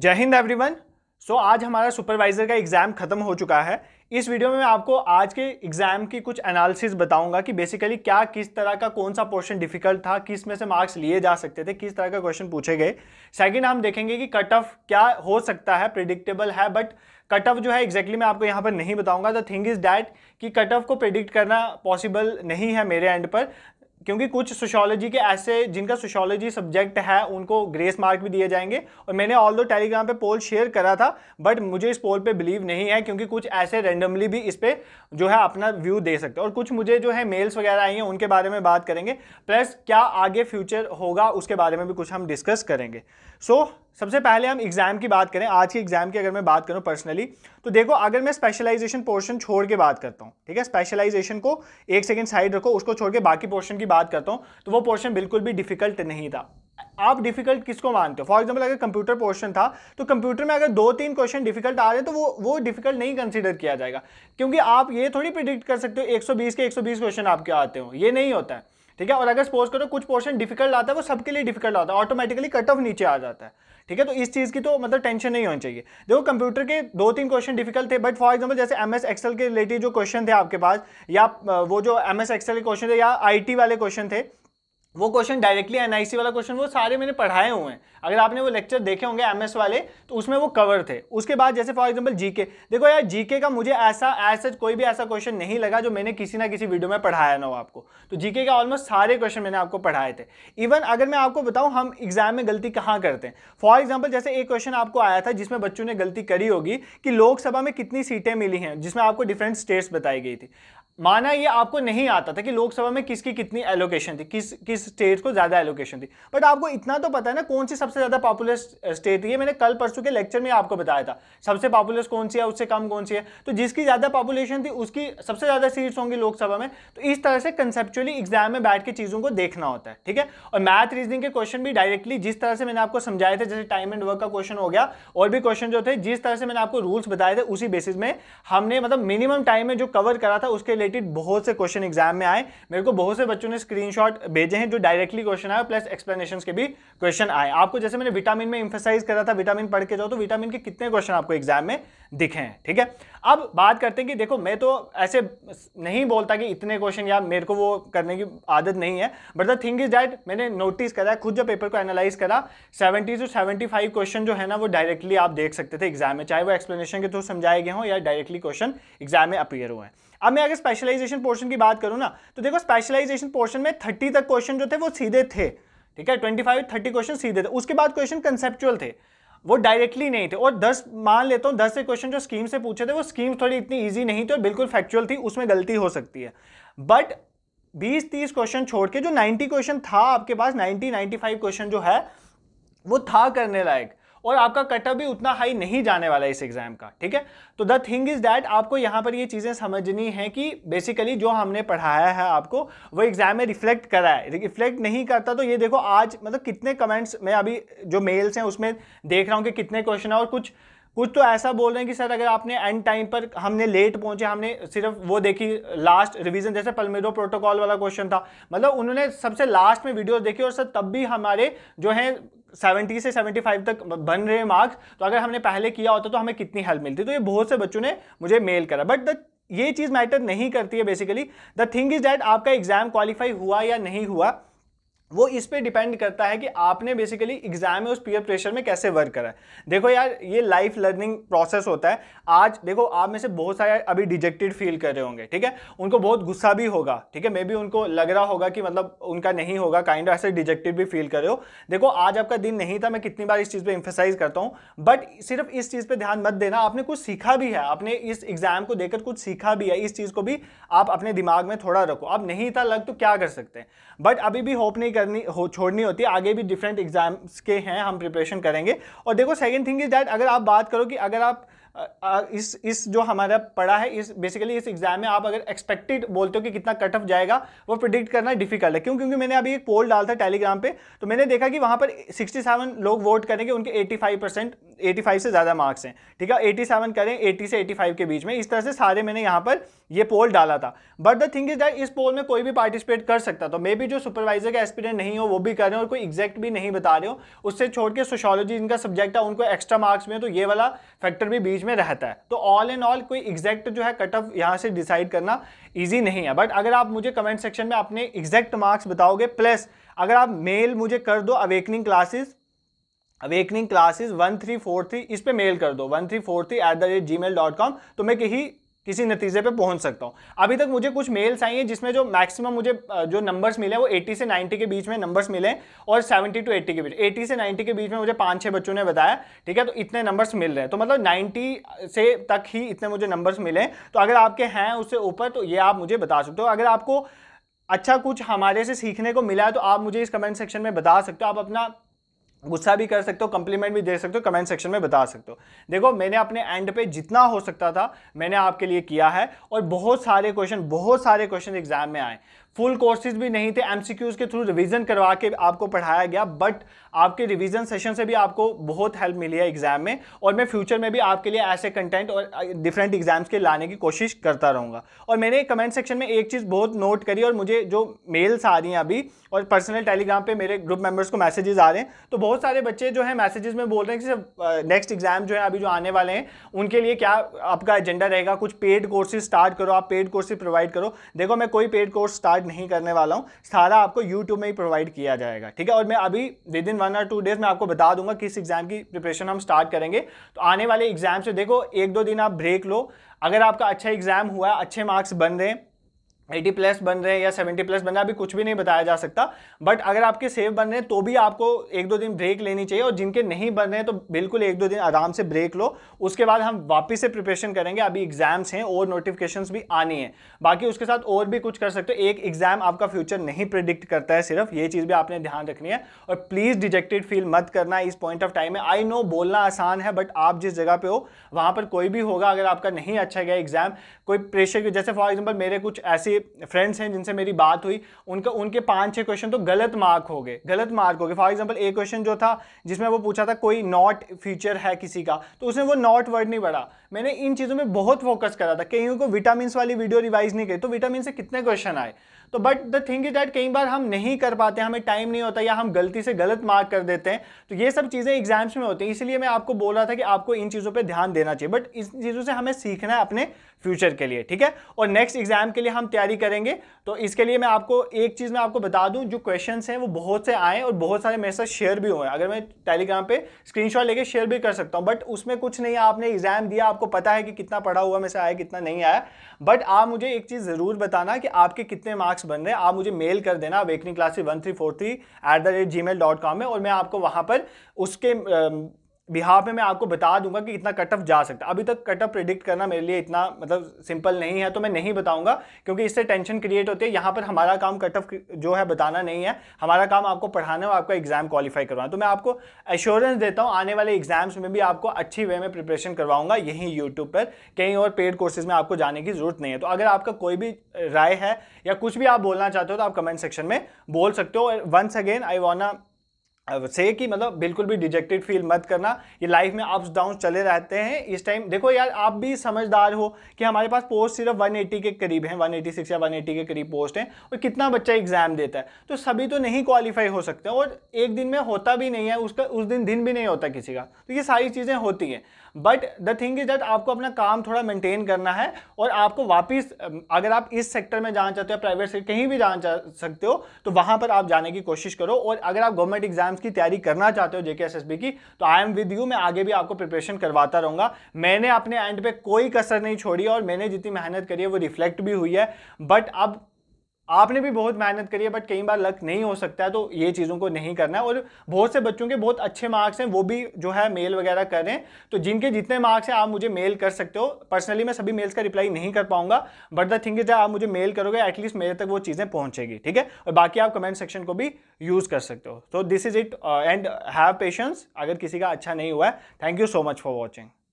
जय Hind everyone so आज हमारा सुपरवाइजर का एग्ज़ाम ख़त्म हो चुका है इस वीडियो में मैं आपको आज के एग्ज़ाम की कुछ एनालिसिस बताऊंगा कि बेसिकली क्या किस तरह का कौन सा पोर्शन डिफिकल्ट था किस में से मार्क्स लिए जा सकते थे किस तरह का क्वेश्चन पूछे गए सेकंड हम देखेंगे कि कट ऑफ क्या हो सकता है प्रिडिक्टेबल है बट कट ऑफ जो है एग्जैक्टली exactly मैं आपको यहाँ पर नहीं बताऊंगा द थिंग इज डैट कि कट ऑफ को प्रिडिक्ट करना पॉसिबल नहीं है मेरे एंड पर क्योंकि कुछ सोशोलॉजी के ऐसे जिनका सोशोलॉजी सब्जेक्ट है उनको ग्रेस मार्क भी दिए जाएंगे और मैंने ऑल दो टेलीग्राम पे पोल शेयर करा था बट मुझे इस पोल पे बिलीव नहीं है क्योंकि कुछ ऐसे रेंडमली भी इस पर जो है अपना व्यू दे सकते और कुछ मुझे जो है मेल्स वगैरह आई हैं उनके बारे में बात करेंगे प्लस क्या आगे फ्यूचर होगा उसके बारे में भी कुछ हम डिस्कस करेंगे सो so, सबसे पहले हम एग्जाम की बात करें आज के एग्जाम की अगर मैं बात करूं पर्सनली तो देखो अगर मैं स्पेशलाइजेशन पोर्शन छोड़ के बात करता हूं ठीक है स्पेशलाइजेशन को एक सेकंड साइड रखो उसको छोड़ के बाकी पोर्शन की बात करता हूं तो वो पोर्शन बिल्कुल भी डिफिकल्ट नहीं था आप डिफिकल्ट किसको मानते हो फॉर एग्जाम्पल अगर कंप्यूटर पोर्शन था तो कंप्यूटर में अगर दो तीन क्वेश्चन डिफिकल्ट आ रहे हैं तो वो वो डिफिकल्ट नहीं कंसिडर किया जाएगा क्योंकि आप ये थोड़ी प्रिडिक्ट कर सकते हो 120 के 120 क्वेश्चन आपके आते हो ये नहीं होता है ठीक है और अगर सपोज करो कुछ पोर्शन डिफिकल्ट आता है वो सबके लिए डिफिकल्ट आता है ऑटोमेटिकली कट ऑफ नीचे आ जाता है ठीक है तो इस चीज़ की तो मतलब टेंशन नहीं होनी चाहिए देखो कंप्यूटर के दो तीन क्वेश्चन डिफिकल्ट थे बट फॉर एग्जाम्पल जैसे एम एस एक्सेल के रिलेटेड जो क्वेश्चन थे आपके पास या वो जो एम एस एक्सेल के क्वेश्चन थे या आई टी वाले क्वेश्चन थे वो क्वेश्चन डायरेक्टली एनआईसी वाला क्वेश्चन वो सारे मैंने पढ़ाए हुए हैं अगर आपने वो लेक्चर देखे होंगे एमएस वाले तो उसमें वो कवर थे उसके बाद जैसे फॉर एग्जांपल जीके देखो यार जीके का मुझे ऐसा ऐसा कोई भी ऐसा क्वेश्चन नहीं लगा जो मैंने किसी ना किसी वीडियो में पढ़ाया ना हो आपको तो जीके का ऑलमोस्ट सारे क्वेश्चन मैंने आपको पढ़ाए थे इवन अगर मैं आपको बताऊँ हम एग्जाम में गलती कहाँ करते हैं फॉर एग्जाम्पल जैसे एक क्वेश्चन आपको आया था जिसमें बच्चों ने गलती करी होगी कि लोकसभा में कितनी सीटें मिली हैं जिसमें आपको डिफरेंट स्टेट्स बताई गई थी माना ये आपको नहीं आता था कि लोकसभा में किसकी कितनी एलोकेशन थी किस किस स्टेट को ज़्यादा एलोकेशन थी बट आपको इतना तो पता है ना कौन सी सबसे ज़्यादा पॉपुलर स्टेट ये मैंने कल परसों के लेक्चर में आपको बताया था सबसे पॉपुलर कौन सी है उससे कम कौन सी है तो जिसकी ज़्यादा पॉपुलेशन थी उसकी सबसे ज़्यादा सीट्स होंगी लोकसभा में तो इस तरह से कंसेप्चुअली एग्जाम में बैठ के चीज़ों को देखना होता है ठीक है और मैथ रीजनिंग के क्वेश्चन भी डायरेक्टली जिस तरह से मैंने आपको समझाए थे जैसे टाइम एंड वर्क का क्वेश्चन हो गया और भी क्वेश्चन जो थे जिस तरह से मैंने आपको रूल्स बताए थे उसी बेसिस में हमने मतलब मिनिमम टाइम में जो कवर करा था उसके रिलेटेड बहुत से क्वेश्चन एग्जाम में आए मेरे को बहुत से बच्चों ने स्क्रीनशॉट भेजे हैं जो डायरेक्टली क्वेश्चन आए प्लस एक्सप्लेनेशन के भी क्वेश्चन आए आपको जैसे मैंने विटामिन में इंफेसाइज करा था विटामिन पढ़ के जाओ तो विटामिन के कितने क्वेश्चन आपको एग्जाम में दिखे हैं ठीक है अब बात करते हैं कि देखो मैं तो ऐसे नहीं बोलता कि इतने क्वेश्चन या मेरे को वो करने की आदत नहीं है but the thing is that मैंने नोटिस करा खुद जो पेपर को एनालाइज करा 70 टू 75 फाइव क्वेश्चन जो है ना वो डायरेक्टली आप देख सकते थे एग्जाम में चाहे वो एक्सप्लेनेशन के थ्रू समझाए गए हों या डायरेक्टली क्वेश्चन एग्जाम में अपियर हुए हैं अब मैं अगर स्पेशलाइजेशन पोर्शन की बात करूँ ना तो देखो स्पेशलाइजेशन पोर्शन में थर्टी तक क्वेश्चन जो थे वो सीधे थे ठीक है ट्वेंटी फाइव थर्टी क्वेश्चन सीधे थे उसके बाद क्वेश्चन कंसेप्चुअल थे वो डायरेक्टली नहीं थे और दस मान लेता हूँ दस से क्वेश्चन जो स्कीम से पूछे थे वो स्कीम थोड़ी इतनी ईजी नहीं थी और बिल्कुल फैक्चुअल थी उसमें गलती हो सकती है बट बीस तीस क्वेश्चन छोड़ के जो 90 क्वेश्चन था आपके पास 90 नाइन्टी फाइव क्वेश्चन जो है वो था करने लायक और आपका कटअप भी उतना हाई नहीं जाने वाला इस एग्जाम का ठीक है तो द थिंग इज दैट आपको यहाँ पर ये चीज़ें समझनी है कि बेसिकली जो हमने पढ़ाया है आपको वो एग्जाम में रिफ्लेक्ट करा है रिफ्लेक्ट नहीं करता तो ये देखो आज मतलब कितने कमेंट्स में अभी जो मेल्स हैं उसमें देख रहा हूँ कि कितने क्वेश्चन है और कुछ कुछ तो ऐसा बोल रहे हैं कि सर अगर आपने एंड टाइम पर हमने लेट पहुंचे हमने सिर्फ वो देखी लास्ट रिवीजन जैसे पलमेरो प्रोटोकॉल वाला क्वेश्चन था मतलब उन्होंने सबसे लास्ट में वीडियो देखी और सर तब भी हमारे जो हैं सेवेंटी से सेवेंटी फाइव तक बन रहे मार्क्स तो अगर हमने पहले किया होता तो हमें कितनी हेल्प मिलती तो ये बहुत से बच्चों ने मुझे मेल करा बट द ये चीज़ मैटर नहीं करती है basically the thing is that आपका एग्जाम क्वालिफाई हुआ या नहीं हुआ वो इस पर डिपेंड करता है कि आपने बेसिकली एग्जाम में उस पीयर प्रेशर में कैसे वर्क करा है देखो यार ये लाइफ लर्निंग प्रोसेस होता है आज देखो आप में से बहुत सारे अभी डिजेक्टेड फील कर रहे होंगे ठीक है उनको बहुत गुस्सा भी होगा ठीक है मे बी उनको लग रहा होगा कि मतलब उनका नहीं होगा काइंड ऐसे डिजेक्टेड भी फील कर रहे हो देखो आज आपका दिन नहीं था मैं कितनी बार इस चीज़ पर इंफेसाइज करता हूँ बट सिर्फ इस चीज़ पर ध्यान मत देना आपने कुछ सीखा भी है आपने इस एग्जाम को देकर कुछ सीखा भी है इस चीज़ को भी आप अपने दिमाग में थोड़ा रखो आप नहीं था लग तो क्या कर सकते हैं बट अभी भी होप नहीं कर करनी हो छोड़नी होती है आगे भी डिफरेंट एग्जाम्स के हैं हम प्रिपरेशन करेंगे और देखो सेकेंड थिंग इज दैट अगर आप बात करो कि अगर आप इस इस जो हमारा पढ़ा है इस बेसिकली इस एग्जाम में आप अगर एक्सपेक्टेड बोलते हो कि कितना कट ऑफ जाएगा वो प्रिडिक्ट करना डिफिकल्ट है क्यों क्योंकि मैंने अभी एक पोल डाला था टेलीग्राम पे तो मैंने देखा कि वहाँ पर 67 लोग वोट करेंगे उनके 85 परसेंट एटी से ज़्यादा मार्क्स हैं ठीक है एटी करें एटी से एटी के बीच में इस तरह से सारे मैंने यहाँ पर ये पोल डाला था but the thing is that इस पोल में कोई भी पार्टिसिपेट कर सकता तो मे भी जो सुपरवाइजर का एस्पिरेंट नहीं हो वो भी कर रहे हो और कोई एग्जैक्ट भी नहीं बता रहे हो उससे छोड़ के सोशोलॉजी इनका सब्जेक्ट है उनको एक्स्ट्रा मार्क्स में तो ये वाला फैक्टर भी बीच में रहता है तो ऑल एंड ऑल कोई एग्जैक्ट जो है कट ऑफ यहाँ से डिसाइड करना ईजी नहीं है बट अगर आप मुझे कमेंट सेक्शन में अपने एग्जैक्ट मार्क्स बताओगे प्लस अगर आप मेल मुझे कर दो awakening classes awakening classes one three four three इस पर मेल कर दो one three four three at the rate ji mail dot com तो मैं कहीं किसी नतीजे पे पहुंच सकता हूँ अभी तक मुझे कुछ मेल्स आई हैं जिसमें जो मैक्सिमम मुझे जो नंबर्स मिले वो 80 से 90 के बीच में नंबर्स मिले और 70 टू 80 के बीच 80 से 90 के बीच में मुझे पांच छह बच्चों ने बताया ठीक है तो इतने नंबर्स मिल रहे हैं तो मतलब 90 से तक ही इतने मुझे नंबर्स मिले तो अगर आपके हैं उससे ऊपर तो ये आप मुझे बता सकते हो अगर आपको अच्छा कुछ हमारे से सीखने को मिला है तो आप मुझे इस कमेंट सेक्शन में बता सकते हो आप अपना गुस्सा भी कर सकते हो कंप्लीमेंट भी दे सकते हो कमेंट सेक्शन में बता सकते हो देखो मैंने अपने एंड पे जितना हो सकता था मैंने आपके लिए किया है और बहुत सारे क्वेश्चन बहुत सारे क्वेश्चन एग्जाम में आए फुल कोर्सेज भी नहीं थे एमसीक्यूज के थ्रू रिवीजन करवा के आपको पढ़ाया गया बट आपके रिवीजन सेशन से भी आपको बहुत हेल्प मिली है एग्जाम में और मैं फ्यूचर में भी आपके लिए ऐसे कंटेंट और डिफरेंट एग्जाम्स के लाने की कोशिश करता रहूँगा और मैंने कमेंट सेक्शन में एक चीज़ बहुत नोट करी और मुझे जो मेल्स आ रही हैं अभी और पर्सनल टेलीग्राम पर मेरे ग्रुप मेम्बर्स को मैसेजेस आ रहे हैं तो बहुत सारे बच्चे जो है मैसेजेस में बोल रहे हैं कि नेक्स्ट एग्जाम जो है अभी जो आने वाले हैं उनके लिए क्या आपका एजेंडा रहेगा कुछ पेड कोर्सेज स्टार्ट करो आप पेड कोर्सेज प्रोवाइड करो देखो मैं कोई पेड कोर्स स्टार्ट अलग नहीं करने वाला हूँ सारा आपको यूट्यूब में ही प्रोवाइड किया जाएगा ठीक है और मैं अभी विद इन वन और टू डेज में आपको बता दूंगा किस एग्जाम की प्रिपरेशन हम स्टार्ट करेंगे तो आने वाले एग्जाम से देखो एक दो दिन आप ब्रेक लो अगर आपका अच्छा एग्जाम हुआ अच्छे मार्क्स बन रहे हैं एटी प्लस बन रहे हैं या सेवेंटी प्लस बन रहे हैं अभी कुछ भी नहीं बताया जा सकता बट अगर आपके सेव बन रहे हैं तो भी आपको एक दो दिन ब्रेक लेनी चाहिए और जिनके नहीं बन रहे हैं तो बिल्कुल एक दो दिन आराम से ब्रेक लो उसके बाद हम वापस से प्रिपरेशन करेंगे अभी एग्जाम्स हैं और नोटिफिकेशंस भी आनी है बाकी उसके साथ और भी कुछ कर सकते हो एक एग्जाम आपका फ्यूचर नहीं प्रिडिक्ट करता है सिर्फ ये चीज़ भी आपने ध्यान रखनी है और प्लीज़ डिजेक्टेड फील मत करना इस पॉइंट ऑफ टाइम में आई नो बोलना आसान है बट आप जिस जगह पर हो वहाँ पर कोई भी होगा अगर आपका नहीं अच्छा गया एग्जाम कोई प्रेशर जैसे फॉर एग्जाम्पल मेरे कुछ ऐसे कोई फ्रेंड्स हैं जिनसे मेरी बात हुई उनका उनके पांच छह क्वेश्चन तो गलत मार्क हो गए गलत मार्क हो गए फॉर एग्जाम्पल एक क्वेश्चन जो था जिसमें वो पूछा था कोई नॉट फीचर है किसी का तो उसने वो नॉट वर्ड नहीं पढ़ा मैंने इन चीज़ों में बहुत फोकस करा था कहीं को विटामिन वाली वीडियो रिवाइज नहीं करी तो विटामिन से कितने क्वेश्चन आए तो but the thing is that कई बार हम नहीं कर पाते हमें टाइम नहीं होता या हम गलती से गलत मार्क कर देते हैं तो ये सब चीज़ें एग्जाम्स में होती हैं इसलिए मैं आपको बोल रहा था कि आपको इन चीज़ों पर ध्यान देना चाहिए बट इन चीज़ों से हमें सीखना है अपने फ्यूचर के लिए ठीक है और नेक्स्ट एग्जाम के लिए हम तैयारी करेंगे तो इसके लिए मैं आपको एक चीज़ मैं आपको बता दूं जो क्वेश्चन हैं वो बहुत से आए और बहुत सारे मेरे साथ शेयर भी हुए अगर मैं टेलीग्राम पे स्क्रीनशॉट लेके शेयर भी कर सकता हूँ बट उसमें कुछ नहीं है आपने एग्जाम दिया आपको पता है कि कितना पढ़ा हुआ में से आया कितना नहीं आया बट आप मुझे एक चीज़ ज़रूर बताना कि आपके कितने मार्क्स बन रहे हैं आप मुझे मेल कर देना wakening classes one three four three at the rate ji mail dot com में और मैं आपको वहाँ पर उसके बिहार में मैं आपको बता दूंगा कि इतना कट ऑफ जा सकता है अभी तक कट ऑफ प्रिडिक्ट करना मेरे लिए इतना मतलब सिंपल नहीं है तो मैं नहीं बताऊंगा क्योंकि इससे टेंशन क्रिएट होती है यहाँ पर हमारा काम कट ऑफ जो है बताना नहीं है हमारा काम आपको पढ़ाना और आपका एग्जाम क्वालिफाई करवाना तो मैं आपको एश्योरेंस देता हूँ आने वाले एग्जाम्स में भी आपको अच्छी वे में प्रिपरेशन करवाऊंगा यहीं यूट्यूब पर कहीं और पेड कोर्सेज में आपको जाने की जरूरत नहीं है तो अगर आपका कोई भी राय है या कुछ भी आप बोलना चाहते हो तो आप कमेंट सेक्शन में बोल सकते हो और वंस अगेन आई वॉन्ट से कि मतलब बिल्कुल भी डिजेक्टेड फील मत करना ये लाइफ में अप्स डाउन चले रहते हैं इस टाइम देखो यार आप भी समझदार हो कि हमारे पास पोस्ट सिर्फ 180 के करीब हैं 186 या 180 के करीब पोस्ट हैं और कितना बच्चा एग्जाम देता है तो सभी तो नहीं क्वालिफाई हो सकते और एक दिन में होता भी नहीं है उसका उस दिन दिन भी नहीं होता किसी का तो ये सारी चीज़ें होती हैं but the thing is that आपको अपना काम थोड़ा मेंटेन करना है और आपको वापस अगर आप इस सेक्टर में जाना चाहते हो प्राइवेट सेक्टर कहीं भी जाना चाह सकते हो तो वहाँ पर आप जाने की कोशिश करो और अगर आप गवर्नमेंट एग्जाम्स की तैयारी करना चाहते हो जेके एस की तो आई एम विद यू मैं आगे भी आपको प्रिपरेशन करवाता रहूँगा मैंने अपने एंड पे कोई कसर नहीं छोड़ी और मैंने जितनी मेहनत करी है वो रिफ्लेक्ट भी हुई है बट अब आपने भी बहुत मेहनत करी है बट कई बार लक नहीं हो सकता है तो ये चीज़ों को नहीं करना है और बहुत से बच्चों के बहुत अच्छे मार्क्स हैं वो भी जो है मेल वगैरह कर रहे हैं तो जिनके जितने मार्क्स हैं आप मुझे मेल कर सकते हो पर्सनली मैं सभी मेल्स का रिप्लाई नहीं कर पाऊंगा बट द थिंग इज आप मुझे मेल करोगे एटलीस्ट मेरे तक वो चीज़ें पहुँचेगी ठीक है और बाकी आप कमेंट सेक्शन को भी यूज़ कर सकते हो तो this is it and have patience अगर किसी का अच्छा नहीं हुआ है thank you so much for watching